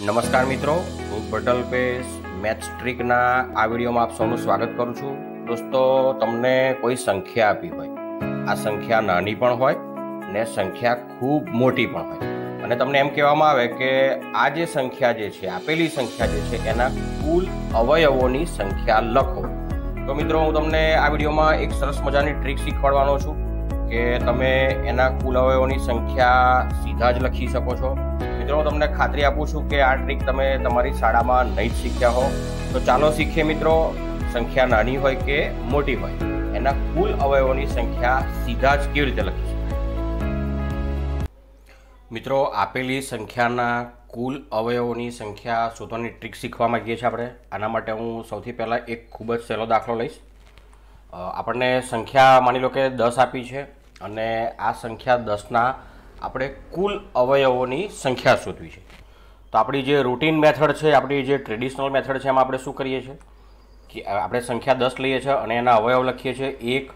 નમસ્કાર મિત્રો હું પટલ પે મેથ્સ ટ્રીકના આ વિડીયોમાં આપ સૌનું સ્વાગત કરું છું દોસ્તો તમને કોઈ સંખ્યા આપી હોય આ સંખ્યા નાની પણ હોય ને સંખ્યા ખૂબ મોટી પણ હોય અને તમને એમ કહેવામાં આવે કે આ જે સંખ્યા જે છે આપેલી સંખ્યા જે છે એના કુલ અવયવોની સંખ્યા લખો તો મિત્રો હું તમને આ વિડીયોમાં એક સરસ મજાની ટ્રીક શીખવાડવાનો છું કે તમે એના કુલ અવયવોની સંખ્યા સીધા જ લખી શકો છો મિત્રો તમને ખાતરી આપું છું કે આ ટ્રીક તમે તમારી શાળામાં નહીં જ શીખ્યા હો તો ચાલો શીખીએ મિત્રો સંખ્યા નાની હોય કે મોટી હોય એના કુલ અવયવોની સંખ્યા સીધા જ કેવી રીતે લખી શકાય મિત્રો આપેલી સંખ્યાના કુલ અવયવોની સંખ્યા શોધવાની ટ્રીક શીખવા માંગીએ છીએ આપણે આના માટે હું સૌથી પહેલાં એક ખૂબ જ સહેલો દાખલો લઈશ આપણને સંખ્યા માની લો કે દસ આપી છે અને આ સંખ્યા દસના આપણે કુલ અવયવોની સંખ્યા શોધવી છે તો આપણી જે રૂટીન મેથડ છે આપણી જે ટ્રેડિશનલ મેથડ છે એમાં આપણે શું કરીએ છીએ કે આપણે સંખ્યા દસ લઈએ છીએ અને એના અવયવ લખીએ છીએ એક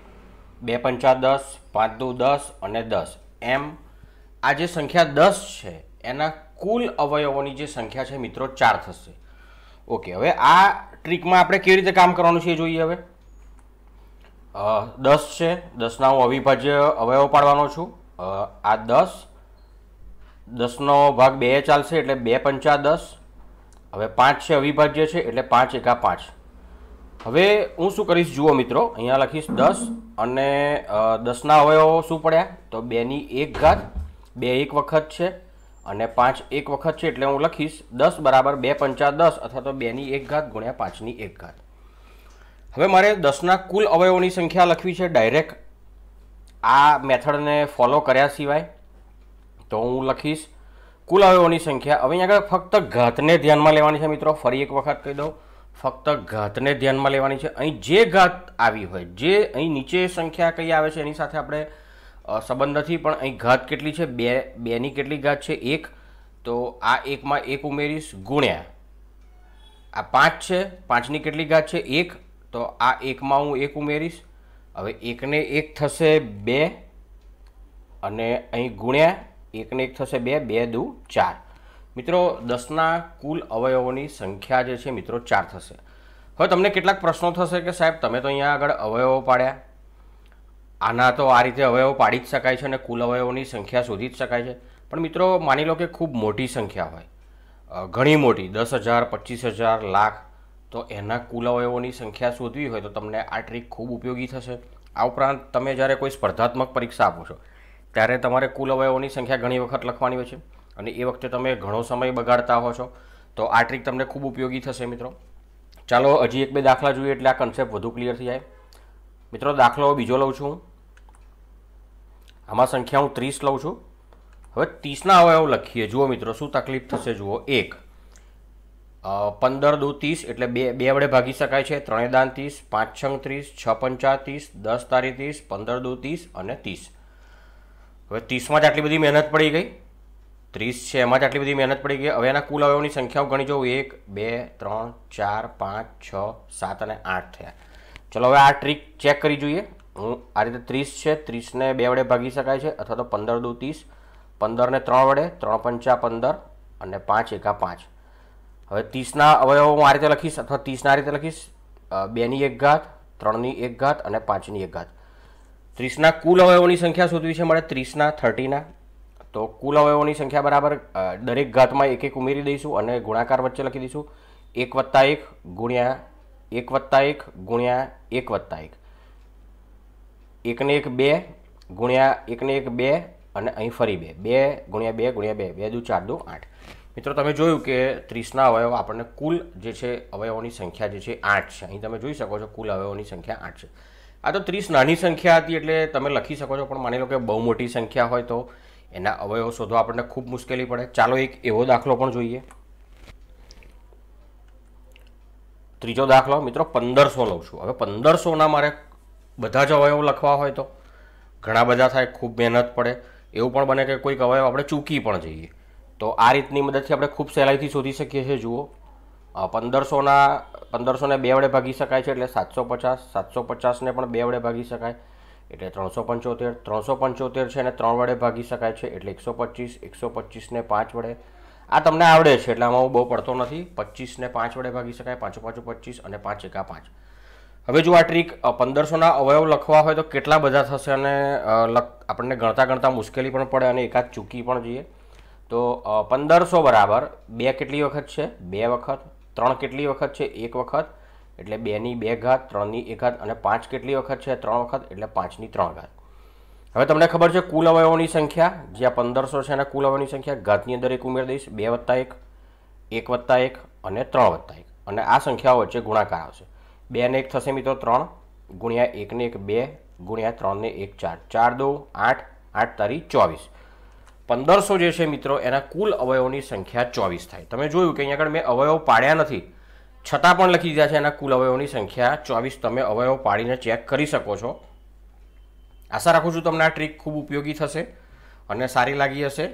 બે પંચા દસ પાંચ દુ દસ અને દસ એમ આ જે સંખ્યા દસ છે એના કુલ અવયવોની જે સંખ્યા છે મિત્રો ચાર થશે ઓકે હવે આ ટ્રીકમાં આપણે કેવી રીતે કામ કરવાનું છે એ જોઈએ હવે દસ છે દસના હું અવિભાજ્ય અવયવ પાડવાનો છું આ દસ દસનો ભાગ બે ચાલશે એટલે બે પંચા દસ હવે પાંચ છે અવિભાજ્ય છે એટલે પાંચ એકા પાંચ હવે હું શું કરીશ જુઓ મિત્રો અહીંયા લખીશ દસ અને દસના અવયવો શું પડ્યા તો બેની એક ઘાત બે એક વખત છે અને પાંચ એક વખત છે એટલે હું લખીશ દસ બરાબર બે પંચા દસ અથવા તો બેની એક ઘાત ગુણ્યા પાંચની એક ઘાત હવે મારે દસના કુલ અવયવોની સંખ્યા લખવી છે ડાયરેક્ટ આ મેથડને ફોલો કર્યા સિવાય તો હું લખીશ કુલ અવયવોની સંખ્યા હવે અહીંયા આગળ ફક્ત ઘાતને ધ્યાનમાં લેવાની છે મિત્રો ફરી એક વખત કહી દઉં ફક્ત ઘાતને ધ્યાનમાં લેવાની છે અહીં જે ઘાત આવી હોય જે અહીં નીચે સંખ્યા કઈ આવે છે એની સાથે આપણે સંબંધ નથી પણ અહીં ઘાત કેટલી છે બે બેની કેટલી ઘાત છે એક તો આ એકમાં એક ઉમેરીશ ગુણ્યા આ પાંચ છે પાંચની કેટલી ઘાત છે એક તો આ એકમાં હું એક ઉમેરીશ હવે એકને એક થશે બે અને અહીં ગુણ્યા એકને એક થશે બે બે દુ ચાર મિત્રો દસના કુલ અવયવોની સંખ્યા જે છે મિત્રો ચાર થશે હવે તમને કેટલાક પ્રશ્નો થશે કે સાહેબ તમે તો અહીંયા આગળ અવયવો પાડ્યા આના તો આ રીતે અવયવો પાડી જ શકાય છે અને કુલ અવયવોની સંખ્યા શોધી જ શકાય છે પણ મિત્રો માની લો કે ખૂબ મોટી સંખ્યા હોય ઘણી મોટી દસ હજાર પચીસ હજાર લાખ તો એના કુલ અવયવોની સંખ્યા શોધવી હોય તો તમને આ ટ્રીક ખૂબ ઉપયોગી થશે આ ઉપરાંત તમે જ્યારે કોઈ સ્પર્ધાત્મક પરીક્ષા આપો છો ત્યારે તમારે કુલ અવયવોની સંખ્યા ઘણી વખત લખવાની હોય છે અને એ વખતે તમે ઘણો સમય બગાડતા હો છો તો આ ટ્રીક તમને ખૂબ ઉપયોગી થશે મિત્રો ચાલો હજી એક બે દાખલા જોઈએ એટલે આ કન્સેપ્ટ વધુ ક્લિયર થઈ જાય મિત્રો દાખલો બીજો લઉં છું આમાં સંખ્યા હું ત્રીસ લઉં છું હવે ત્રીસના અવયવ લખીએ જુઓ મિત્રો શું તકલીફ થશે જુઓ એક પંદર દુ ત્રીસ એટલે બે બે વડે ભાગી શકાય છે ત્રણે દાન ત્રીસ પાંચ છંગ ત્રીસ છ પંચા ત્રીસ દસ તારી ત્રીસ પંદર દુ ત્રીસ અને ત્રીસ હવે ત્રીસમાં જ આટલી બધી મહેનત પડી ગઈ ત્રીસ છે એમાં જ આટલી બધી મહેનત પડી ગઈ હવે એના કુલ અવયવની સંખ્યાઓ ગણી જોઉં એક બે ત્રણ ચાર પાંચ છ સાત અને આઠ થયા ચલો હવે આ ટ્રીક ચેક કરી જોઈએ હું આ રીતે ત્રીસ છે ત્રીસને બે વડે ભાગી શકાય છે અથવા તો પંદર દુ ત્રીસ પંદરને ત્રણ વડે ત્રણ પંચા પંદર અને પાંચ એકા પાંચ હવે ત્રીસના અવયવો હું આ રીતે લખીશ અથવા ત્રીસના આ રીતે લખીશ બેની એક ઘાત ત્રણની એક ઘાત અને પાંચની એક ઘાત ત્રીસના કુલ અવયવોની સંખ્યા શોધવી છે મારે ત્રીસના થર્ટીના તો કુલ અવયવોની સંખ્યા બરાબર દરેક ઘાતમાં એક એક ઉમેરી દઈશું અને ગુણાકાર વચ્ચે લખી દઈશું એક વત્તા એક ગુણ્યા એક વત્તા એક ગુણ્યા એક વત્તા એક એકને એક બે ગુણ્યા એકને એક બે અને અહીં ફરી બે બે ગુણ્યા બે ગુણ્યા બે બે દુ ચાર દુ આઠ મિત્રો તમે જોયું કે ત્રીસના અવયવ આપણને કુલ જે છે અવયવોની સંખ્યા જે છે આઠ છે અહીં તમે જોઈ શકો છો કુલ અવયવોની સંખ્યા આઠ છે આ તો ત્રીસ નાની સંખ્યા હતી એટલે તમે લખી શકો છો પણ માની લો કે બહુ મોટી સંખ્યા હોય તો એના અવયવો શોધવા આપણને ખૂબ મુશ્કેલી પડે ચાલો એક એવો દાખલો પણ જોઈએ ત્રીજો દાખલો મિત્રો પંદરસો લઉં છું હવે પંદરસોના મારે બધા જ અવયવો લખવા હોય તો ઘણા બધા થાય ખૂબ મહેનત પડે એવું પણ બને કે કોઈક અવયવ આપણે ચૂકી પણ જઈએ તો આ રીતની મદદથી આપણે ખૂબ સહેલાઈથી શોધી શકીએ છીએ જુઓ પંદરસોના પંદરસોને બે વડે ભાગી શકાય છે એટલે સાતસો પચાસ સાતસો પચાસને પણ બે વડે ભાગી શકાય એટલે ત્રણસો પંચોતેર ત્રણસો પંચોતેર છે અને ત્રણ વડે ભાગી શકાય છે એટલે એકસો પચીસ એકસો પચીસને પાંચ વડે આ તમને આવડે છે એટલે આમાં હું બહુ પડતો નથી પચીસને પાંચ વડે ભાગી શકાય પાંચો પાંચો પચીસ અને પાંચ એકા પાંચ હવે જો આ ટ્રીક પંદરસોના અવયવ લખવા હોય તો કેટલા બધા થશે અને લખ આપણને ગણતા ગણતા મુશ્કેલી પણ પડે અને એકાદ ચૂકી પણ જઈએ તો પંદરસો બરાબર બે કેટલી વખત છે બે વખત ત્રણ કેટલી વખત છે એક વખત એટલે બેની બે ઘાત ત્રણની એક ઘાત અને પાંચ કેટલી વખત છે ત્રણ વખત એટલે પાંચની ત્રણ ઘાત હવે તમને ખબર છે કુલ અવયવોની સંખ્યા જ્યાં પંદરસો છે એના કુલ અવયવની સંખ્યા ઘાતની અંદર એક ઉમેર દઈશ બે વત્તા એક એક વત્તા એક અને ત્રણ વત્તા એક અને આ સંખ્યાઓ વચ્ચે ગુણાકાર આવશે બે ને એક થશે મિત્રો ત્રણ ગુણ્યા એકને એક બે ગુણ્યા ત્રણને એક ચાર ચાર દો આઠ આઠ તારી ચોવીસ પંદરસો જે છે મિત્રો એના કુલ અવયવોની સંખ્યા ચોવીસ થાય તમે જોયું કે અહીંયા આગળ મેં અવયવો પાડ્યા નથી છતાં પણ લખી દીધા છે એના કુલ અવયવોની સંખ્યા ચોવીસ તમે અવયવો પાડીને ચેક કરી શકો છો આશા રાખું છું તમને આ ટ્રીક ખૂબ ઉપયોગી થશે અને સારી લાગી હશે